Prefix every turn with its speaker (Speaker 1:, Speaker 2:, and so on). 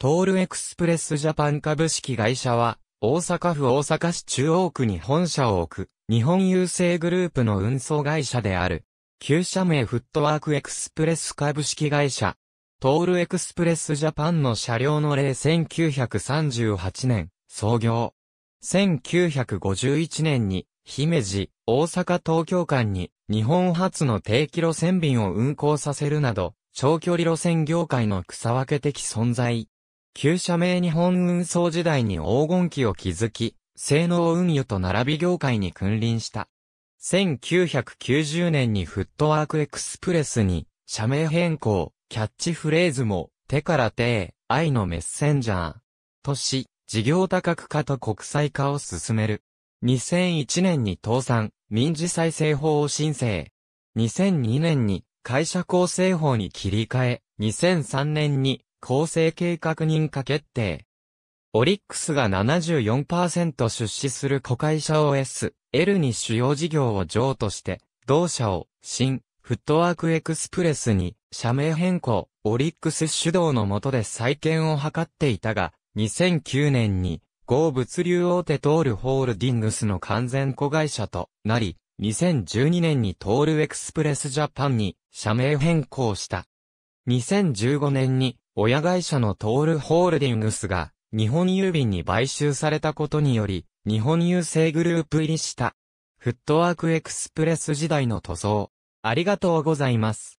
Speaker 1: トールエクスプレスジャパン株式会社は、大阪府大阪市中央区に本社を置く、日本郵政グループの運送会社である。旧社名フットワークエクスプレス株式会社。トールエクスプレスジャパンの車両の例1938年、創業。1951年に、姫路、大阪東京間に、日本初の定期路線便を運行させるなど、長距離路線業界の草分け的存在。旧社名日本運送時代に黄金期を築き、性能運輸と並び業界に君臨した。1990年にフットワークエクスプレスに、社名変更、キャッチフレーズも、手から手へ、愛のメッセンジャー。とし、事業多角化と国際化を進める。2001年に倒産、民事再生法を申請。2002年に会社構成法に切り替え、2003年に構成計画認可決定。オリックスが74%出資する子会社 OS、L に主要事業を譲渡して、同社を、新、フットワークエクスプレスに、社名変更、オリックス主導の下で再建を図っていたが、2009年に、合物流大手トールホールディングスの完全子会社となり、2012年にトールエクスプレスジャパンに社名変更した。2015年に親会社のトールホールディングスが、日本郵便に買収されたことにより、日本郵政グループ入りした。フットワークエクスプレス時代の塗装。ありがとうございます。